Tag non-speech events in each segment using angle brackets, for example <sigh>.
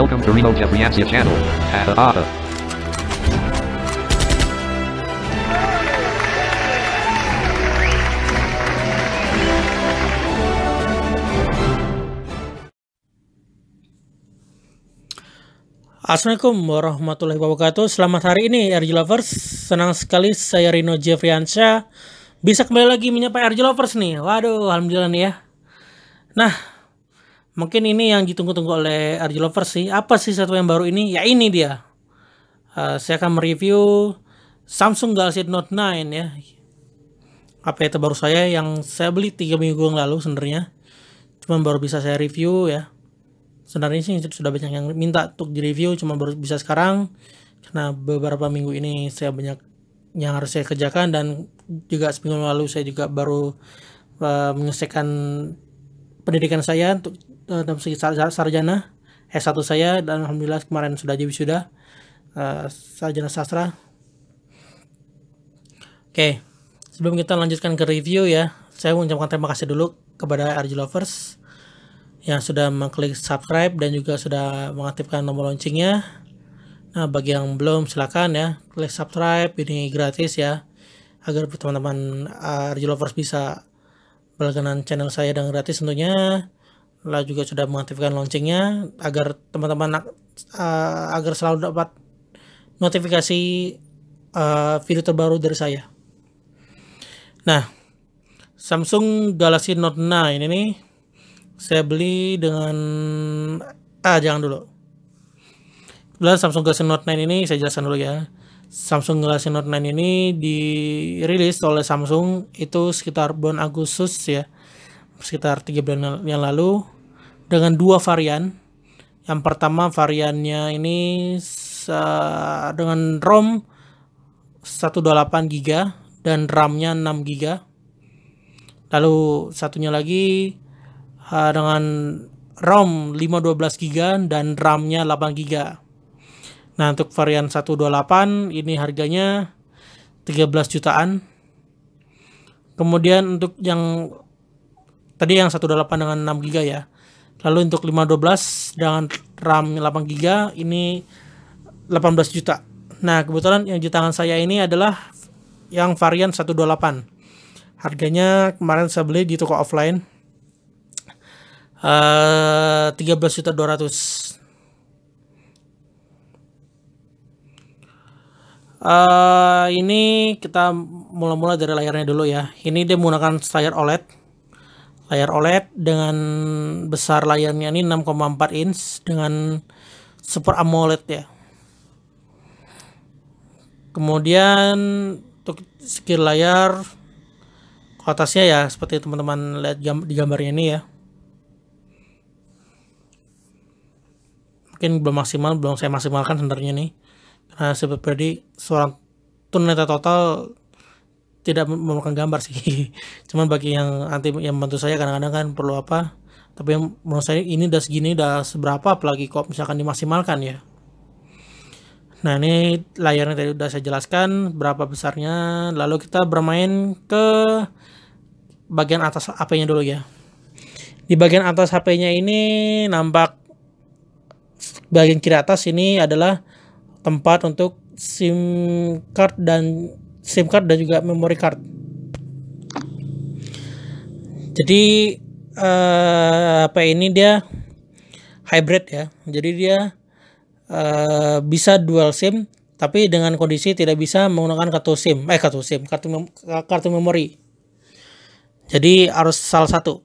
Welcome to Reno Debriansia channel. Ha ha Assalamualaikum warahmatullahi wabarakatuh Selamat hari ini RG Lovers Senang sekali saya Rino Jefriansyah Bisa kembali lagi menyapa RG Lovers nih Waduh alhamdulillah nih ya Nah mungkin ini yang ditunggu-tunggu oleh RG Lover sih. Apa sih satu yang baru ini? Ya ini dia. Uh, saya akan mereview Samsung Galaxy Note 9 ya. Apa itu baru saya yang saya beli 3 minggu yang lalu sebenarnya. cuma baru bisa saya review ya. Sebenarnya sih sudah banyak yang minta untuk direview, cuma baru bisa sekarang. Karena beberapa minggu ini saya banyak yang harus saya kerjakan dan juga seminggu lalu saya juga baru uh, menyelesaikan pendidikan saya untuk Eh, dalam segi sar sarjana S1 saya dan alhamdulillah kemarin sudah jadi sudah eh, uh, sarjana sastra. Oke, okay. sebelum kita lanjutkan ke review ya, saya mengucapkan terima kasih dulu kepada RG Lovers yang sudah mengklik subscribe dan juga sudah mengaktifkan tombol loncengnya. Nah, bagi yang belum silakan ya, klik subscribe ini gratis ya agar teman-teman eh, RG Lovers bisa berlangganan channel saya dan gratis tentunya lah juga sudah mengaktifkan loncengnya agar teman-teman uh, agar selalu dapat notifikasi uh, video terbaru dari saya. Nah, Samsung Galaxy Note 9 ini saya beli dengan ah jangan dulu. Belum Samsung Galaxy Note 9 ini saya jelaskan dulu ya. Samsung Galaxy Note 9 ini dirilis oleh Samsung itu sekitar bulan Agustus ya sekitar tiga bulan yang lalu dengan dua varian. Yang pertama variannya ini dengan ROM 128 GB dan RAM-nya 6 GB. Lalu satunya lagi dengan ROM 512 GB dan RAM-nya 8 GB. Nah, untuk varian 128 ini harganya 13 jutaan. Kemudian untuk yang tadi yang 128 dengan 6 GB ya. Lalu untuk 512 dengan RAM 8 GB ini 18 juta. Nah, kebetulan yang di tangan saya ini adalah yang varian 128. Harganya kemarin saya beli di toko offline. Uh, eh, 13 juta 200. Uh, eh, ini kita mula-mula dari layarnya dulu ya. Ini dia menggunakan layar OLED layar OLED dengan besar layarnya ini 6,4 inch dengan Super AMOLED ya. Kemudian untuk skill layar atasnya ya seperti teman-teman lihat di gambarnya ini ya. Mungkin belum maksimal, belum saya maksimalkan sebenarnya nih. Karena seperti seorang tunai total tidak memerlukan gambar sih <laughs> cuman bagi yang anti yang bantu saya kadang-kadang kan perlu apa tapi yang menurut saya ini udah segini udah seberapa apalagi kok misalkan dimaksimalkan ya nah ini layarnya tadi udah saya jelaskan berapa besarnya lalu kita bermain ke bagian atas HP-nya dulu ya di bagian atas HP-nya ini nampak bagian kiri atas ini adalah tempat untuk SIM card dan SIM card dan juga memory card. Jadi uh, apa ini dia hybrid ya. Jadi dia uh, bisa dual SIM tapi dengan kondisi tidak bisa menggunakan kartu SIM, eh kartu SIM, kartu mem kartu memori. Jadi harus salah satu.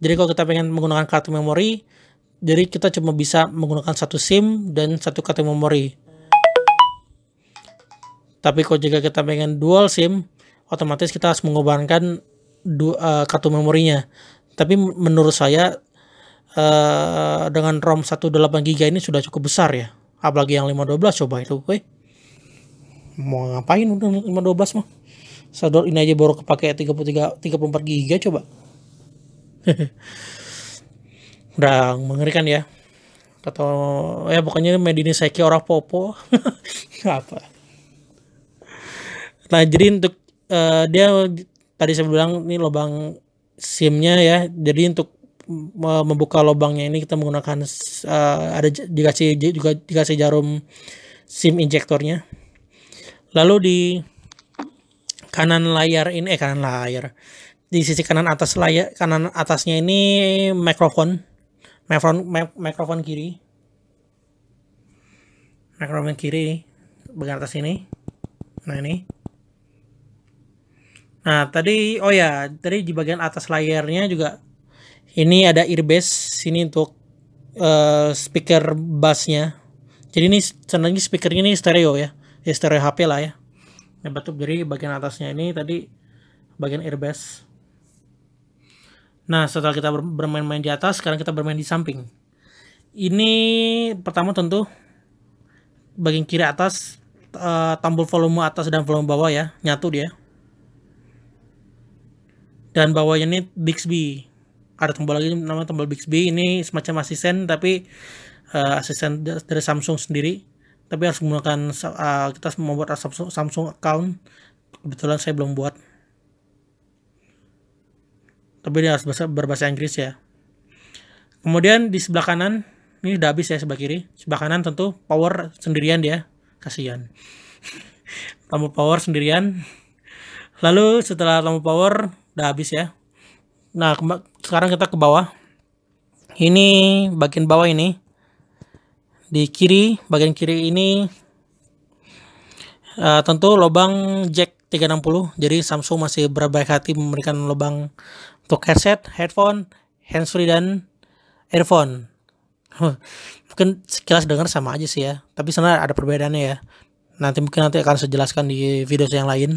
Jadi kalau kita pengen menggunakan kartu memori, jadi kita cuma bisa menggunakan satu SIM dan satu kartu memori. Tapi kalau jika kita pengen dual SIM, otomatis kita harus mengorbankan uh, eh, kartu memorinya. Tapi menurut saya uh, dengan ROM 128 GB ini sudah cukup besar ya. Apalagi yang 512 coba itu, weh. Mau ngapain udah 512 mah? sadar ini aja baru kepake 33 34 GB coba. <laughs> udah mengerikan ya. Atau ya pokoknya Medini Seki orang popo. <laughs> Apa? Najrin untuk uh, dia tadi saya bilang ini lubang SIM-nya ya. Jadi untuk membuka lubangnya ini kita menggunakan uh, ada dikasih juga dikasih jarum SIM injektornya. Lalu di kanan layar ini eh kanan layar di sisi kanan atas layar kanan atasnya ini mikrofon mikrofon mikrofon kiri mikrofon kiri bagian atas ini nah ini Nah, tadi oh ya, tadi di bagian atas layarnya juga ini ada earbase sini untuk uh, speaker bassnya. Jadi ini sebenarnya speakernya ini stereo ya. Ya stereo HP lah ya. Ya betul. Jadi bagian atasnya ini tadi bagian earbase. Nah, setelah kita bermain-main di atas, sekarang kita bermain di samping. Ini pertama tentu bagian kiri atas uh, eh, tombol volume atas dan volume bawah ya, nyatu dia dan bawahnya ini Bixby ada tombol lagi nama tombol Bixby ini semacam asisten tapi uh, asisten dari Samsung sendiri tapi harus menggunakan uh, kita membuat Samsung, account kebetulan saya belum buat tapi dia harus berbahasa, Inggris ya kemudian di sebelah kanan ini udah habis ya sebelah kiri sebelah kanan tentu power sendirian dia kasihan <laughs> lampu power sendirian lalu setelah lampu power udah habis ya nah sekarang kita ke bawah ini bagian bawah ini di kiri bagian kiri ini uh, tentu lubang jack 360 jadi Samsung masih berbaik hati memberikan lubang untuk headset headphone handsfree dan earphone <laughs> mungkin sekilas dengar sama aja sih ya tapi sebenarnya ada perbedaannya ya nanti mungkin nanti akan saya jelaskan di video saya yang lain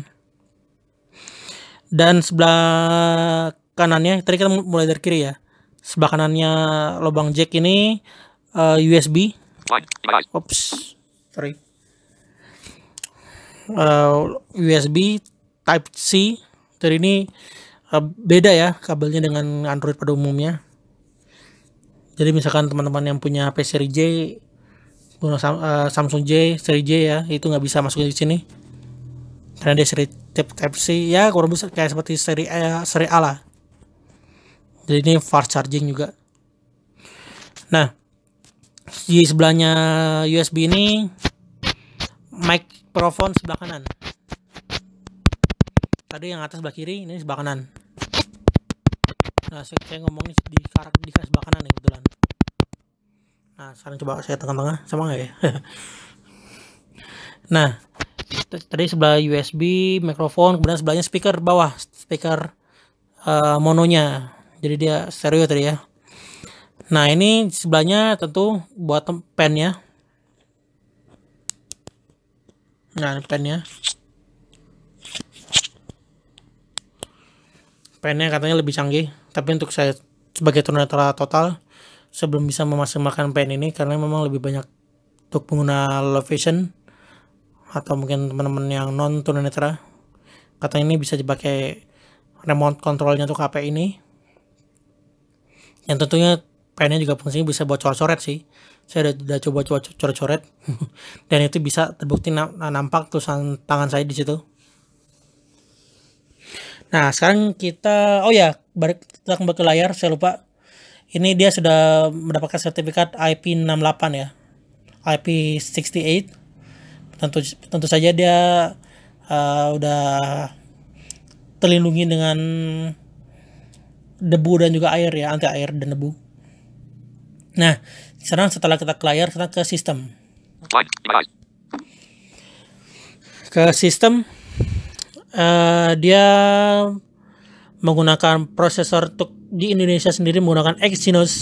dan sebelah kanannya tadi kita mulai dari kiri ya sebelah kanannya lubang jack ini uh, eh, USB Oops, sorry uh, eh, USB Type C jadi ini uh, beda ya kabelnya dengan Android pada umumnya jadi misalkan teman-teman yang punya HP seri J punya Samsung J seri J ya itu nggak bisa masuk di sini karena dia seri tip type-C ya kurang bisa kayak seperti seri A, seri A lah jadi ini fast charging juga nah di sebelahnya USB ini microphone sebelah kanan tadi yang atas sebelah kiri ini sebelah kanan nah saya, ngomong ini di karak di sebelah kanan nih kebetulan nah sekarang coba saya tengah-tengah sama nggak ya <laughs> nah tadi sebelah USB mikrofon kemudian sebelahnya speaker bawah speaker uh, mononya jadi dia stereo tadi ya nah ini sebelahnya tentu buat pen ya nah pen pennya pennya katanya lebih canggih tapi untuk saya sebagai tunanetra total sebelum bisa memaksimalkan pen ini karena memang lebih banyak untuk pengguna low vision atau mungkin teman-teman yang non tunanetra katanya ini bisa dipakai remote controlnya tuh HP ini yang tentunya pennya juga fungsinya bisa buat coret-coret sih saya udah, udah coba coba coret-coret <laughs> dan itu bisa terbukti nampak tulisan tangan saya di situ nah sekarang kita oh ya balik kita ke layar saya lupa ini dia sudah mendapatkan sertifikat IP68 ya IP68 tentu tentu saja dia uh, udah terlindungi dengan debu dan juga air ya anti air dan debu. Nah sekarang setelah kita ke layar kita ke sistem. Ke sistem uh, dia menggunakan prosesor untuk di Indonesia sendiri menggunakan Exynos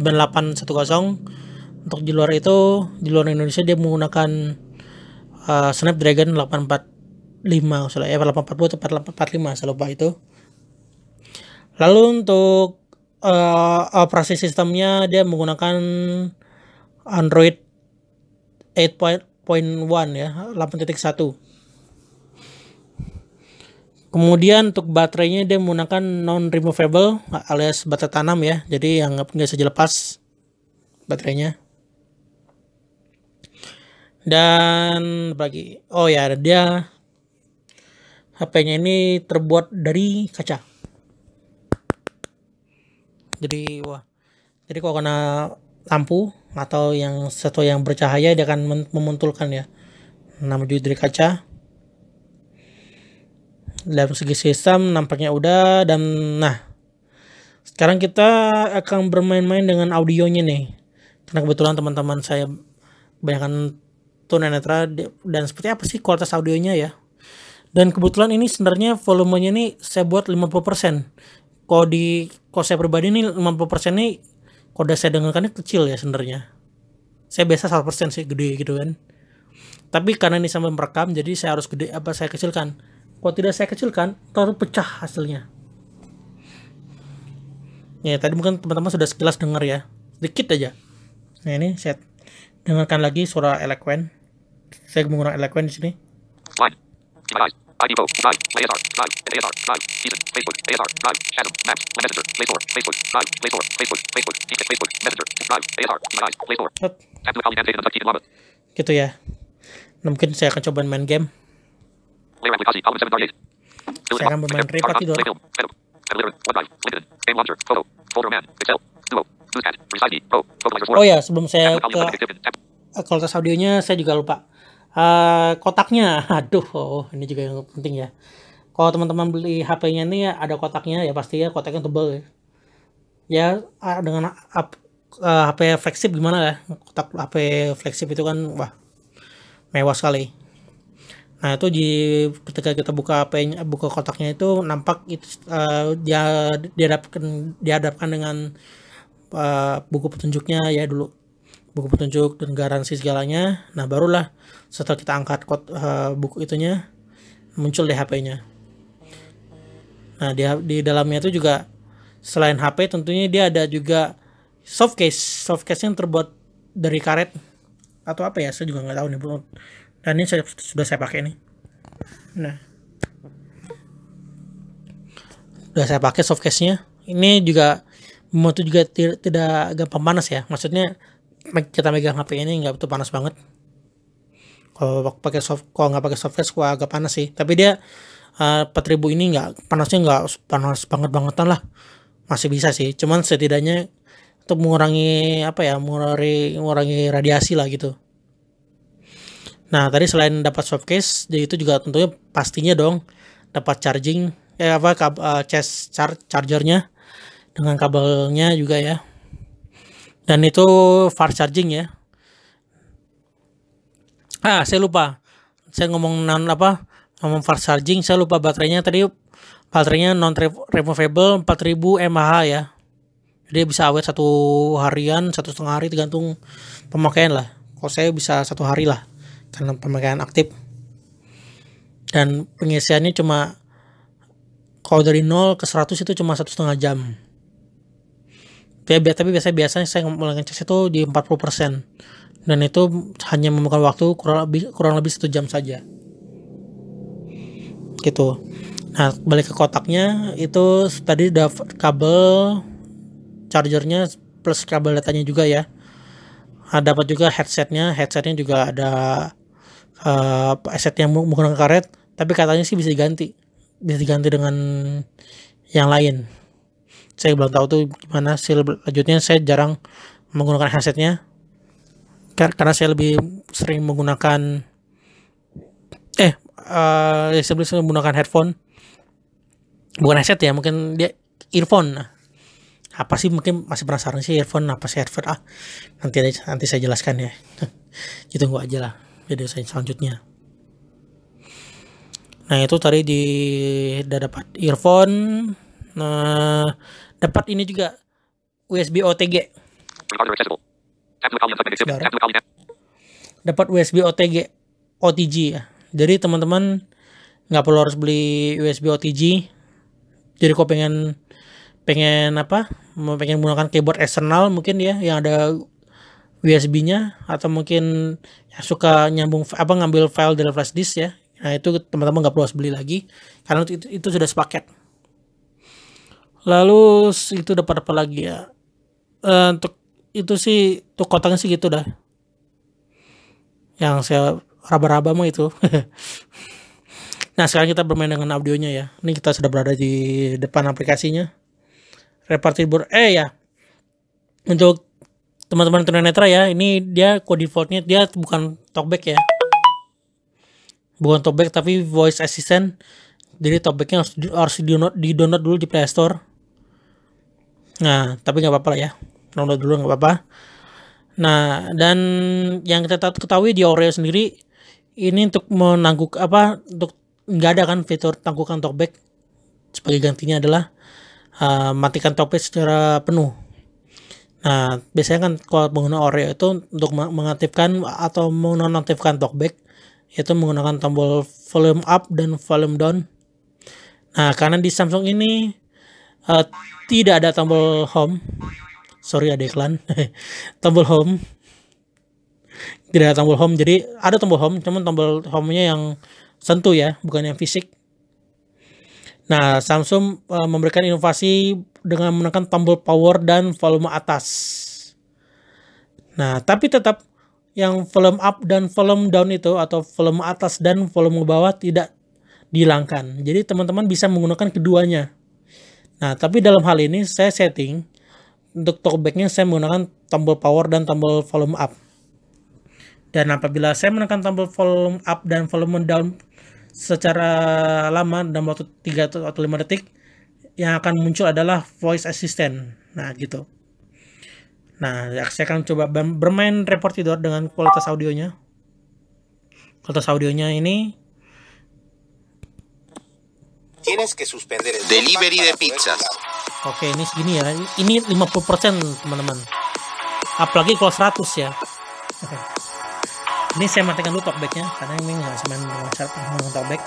9810 untuk di luar itu di luar Indonesia dia menggunakan uh, Snapdragon 845 salah ya 840 atau 845 saya lupa itu lalu untuk uh, operasi sistemnya dia menggunakan Android 8.1 ya 8.1 kemudian untuk baterainya dia menggunakan non removable alias baterai tanam ya jadi yang nggak bisa dilepas baterainya dan bagi oh ya dia HP-nya ini terbuat dari kaca jadi wah jadi kalau kena lampu atau yang satu yang bercahaya dia akan memuntulkan ya nama juga dari kaca Dalam segi sistem nampaknya udah dan nah sekarang kita akan bermain-main dengan audionya nih karena kebetulan teman-teman saya banyakkan netra dan seperti apa sih kualitas audionya ya. Dan kebetulan ini sebenarnya volumenya ini saya buat 50%. Kalau di kalau saya pribadi ini 50% ini kode saya dengarkannya kecil ya sebenarnya. Saya biasa 100% sih gede gitu kan. Tapi karena ini sampai merekam jadi saya harus gede apa saya kecilkan. Kalau tidak saya kecilkan, terlalu pecah hasilnya. Ya, tadi mungkin teman-teman sudah sekilas dengar ya. Sedikit aja. Nah, ini saya dengarkan lagi suara eloquent. Saya menggunakan eloquent di sini. Gitu ya. Nah, mungkin saya akan coba main game. Saya akan bermain itu. Oh ya, sebelum saya ke kualitas audionya saya juga lupa uh, kotaknya <laughs> aduh oh, ini juga yang penting ya kalau teman-teman beli HP-nya ini ya, ada kotaknya ya pasti ya kotaknya tebal ya ya dengan up, uh, eh, HP flagship gimana ya kotak HP flagship itu kan wah mewah sekali nah itu di ketika kita buka HP nya buka kotaknya itu nampak itu uh, dia dihadapkan dihadapkan dengan uh, buku petunjuknya ya dulu buku petunjuk dan garansi segalanya nah barulah setelah kita angkat kot uh, buku itunya muncul di HP-nya nah di, di dalamnya itu juga selain HP tentunya dia ada juga soft case soft case yang terbuat dari karet atau apa ya saya juga nggak tahu nih belum dan ini saya, sudah saya pakai nih nah sudah saya pakai soft case nya ini juga motor juga tidak gampang panas ya maksudnya kita megang HP ini nggak betul panas banget kalau pakai soft kalau nggak pakai soft case gua agak panas sih tapi dia uh, eh, 4000 ini nggak panasnya nggak panas banget bangetan lah masih bisa sih cuman setidaknya untuk mengurangi apa ya mengurangi mengurangi radiasi lah gitu nah tadi selain dapat soft case jadi itu juga tentunya pastinya dong dapat charging eh apa kab, uh, eh, charge char chargernya dengan kabelnya juga ya dan itu fast charging ya ah saya lupa saya ngomong non apa ngomong fast charging saya lupa baterainya tadi baterainya non removable 4000 mAh ya jadi bisa awet satu harian satu setengah hari tergantung pemakaian lah kalau saya bisa satu hari lah karena pemakaian aktif dan pengisiannya cuma kalau dari 0 ke 100 itu cuma satu setengah jam ya, tapi biasanya biasanya saya mulai ngecas itu di 40 persen dan itu hanya memakan waktu kurang lebih kurang lebih satu jam saja gitu nah balik ke kotaknya itu tadi udah kabel chargernya plus kabel datanya juga ya nah, dapat juga headsetnya headsetnya juga ada uh, headset yang menggunakan karet tapi katanya sih bisa diganti bisa diganti dengan yang lain saya belum tahu tuh gimana hasil lanjutnya saya jarang menggunakan headsetnya karena saya lebih sering menggunakan eh uh, eh, sebelumnya menggunakan headphone bukan headset ya mungkin dia earphone nah, apa sih mungkin masih penasaran sih earphone apa sih headphone ah nanti nanti saya jelaskan ya gitu <laughs> gua aja lah video saya selanjutnya nah itu tadi di udah dapat earphone nah dapat ini juga USB OTG Kan kan dapat USB OTG, OTG ya. Jadi teman-teman nggak perlu harus beli USB OTG. Jadi kok pengen pengen apa? Mau Pengen menggunakan keyboard eksternal mungkin ya yang ada USB-nya atau mungkin ya, suka nyambung apa ngambil file dari flash disk ya. Nah itu teman-teman nggak perlu harus beli lagi karena itu, itu sudah sepaket. Lalu itu dapat apa lagi ya? Eh, untuk itu sih tuh kotaknya sih gitu dah yang saya raba-raba mah itu <laughs> nah sekarang kita bermain dengan audionya ya ini kita sudah berada di depan aplikasinya repartibur eh ya untuk teman-teman tunanetra ya ini dia kode defaultnya dia bukan talkback ya bukan talkback tapi voice assistant jadi talkbacknya harus di, harus di di download dulu di playstore. nah tapi nggak apa-apa lah ya download dulu nggak apa-apa. Nah, dan yang kita ketahui di Oreo sendiri ini untuk menangguk apa untuk nggak ada kan fitur tangguhkan talkback sebagai gantinya adalah uh, matikan talkback secara penuh. Nah, biasanya kan kalau pengguna Oreo itu untuk mengaktifkan atau menonaktifkan talkback yaitu menggunakan tombol volume up dan volume down. Nah, karena di Samsung ini uh, tidak ada tombol home sorry ada iklan <laughs> tombol home tidak ada tombol home jadi ada tombol home cuman tombol home-nya yang sentuh ya bukan yang fisik nah Samsung uh, memberikan inovasi dengan menekan tombol power dan volume atas nah tapi tetap yang volume up dan volume down itu atau volume atas dan volume bawah tidak dihilangkan jadi teman-teman bisa menggunakan keduanya nah tapi dalam hal ini saya setting untuk talkbacknya saya menggunakan tombol power dan tombol volume up dan apabila saya menekan tombol volume up dan volume down secara lama dalam waktu 3 atau 5 detik yang akan muncul adalah voice assistant nah gitu nah saya akan coba bermain reportidor dengan kualitas audionya kualitas audionya ini Tienes que suspender el Delivery de pizzas. Oke, ini segini ya. Ini 50% teman-teman. Apalagi kalau 100 ya. Oke. Ini saya matikan dulu talkbacknya karena ini nggak main dengan cara menggunakan talkback.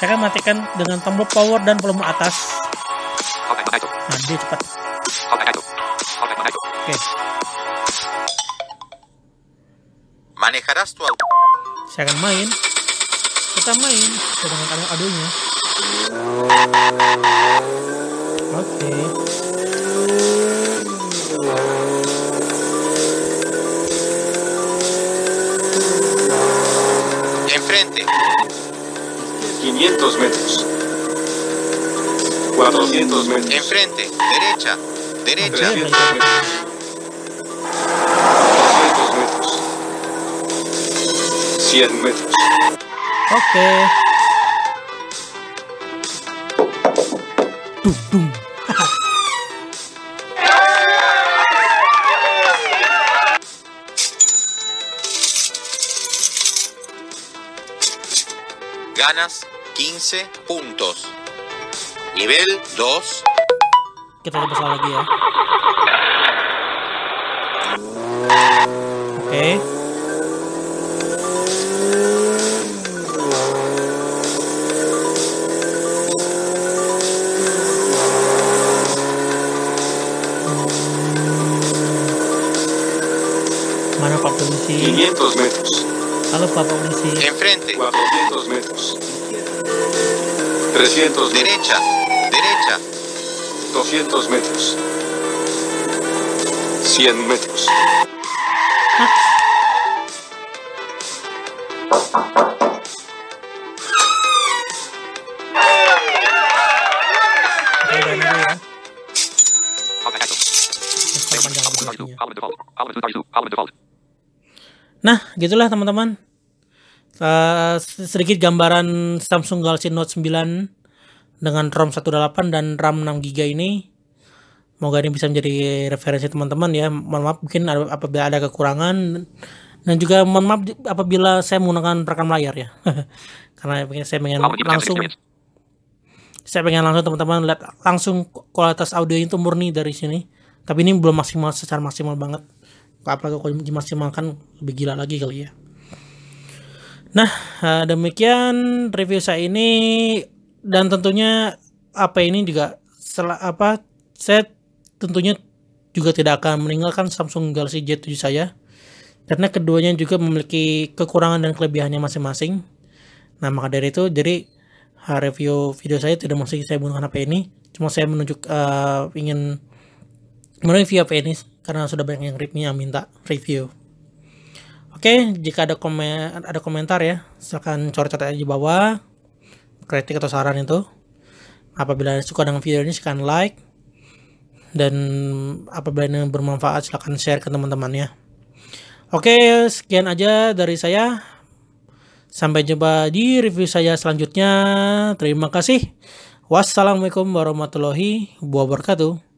Saya akan matikan dengan tombol power dan volume atas. Nah, dia cepat. Oke. Manejarás tu Saya akan main. Kita main dengan kalian adunya Enfrente. 500 metros. 400 metros. Enfrente. Derecha. Derecha. 300 metros. metros. 100 metros. Ok. tum, tum. Ganas 15 puntos. Nivel 2. ¿Qué te ha pasado aquí, eh? Ok. 500 metros. Enfrente. 400 metros. 300 metros. Derecha. Derecha. 200 metros. 100 metros. Ah. Nah, gitulah teman-teman. Uh, sedikit gambaran Samsung Galaxy Note 9 dengan ROM 128 dan RAM 6 GB ini. Semoga ini bisa menjadi referensi teman-teman ya. Mohon maaf mungkin ada, apabila ada kekurangan dan juga mohon maaf apabila saya menggunakan perekam layar ya. <laughs> Karena saya pengen langsung saya pengen langsung teman-teman lihat langsung kualitas audio itu murni dari sini. Tapi ini belum maksimal secara maksimal banget apalagi kalau dimaksimalkan makan lebih gila lagi kali ya nah demikian review saya ini dan tentunya apa ini juga setelah apa saya tentunya juga tidak akan meninggalkan Samsung Galaxy J7 saya karena keduanya juga memiliki kekurangan dan kelebihannya masing-masing nah maka dari itu jadi review video saya tidak mesti saya menggunakan apa ini cuma saya menunjuk uh, ingin kemudian apa ini karena sudah banyak yang review yang minta review oke jika ada komen ada komentar ya silakan coret-coret aja di bawah kritik atau saran itu apabila suka dengan video ini silakan like dan apabila ini bermanfaat silahkan share ke teman-temannya oke sekian aja dari saya sampai jumpa di review saya selanjutnya terima kasih wassalamualaikum warahmatullahi wabarakatuh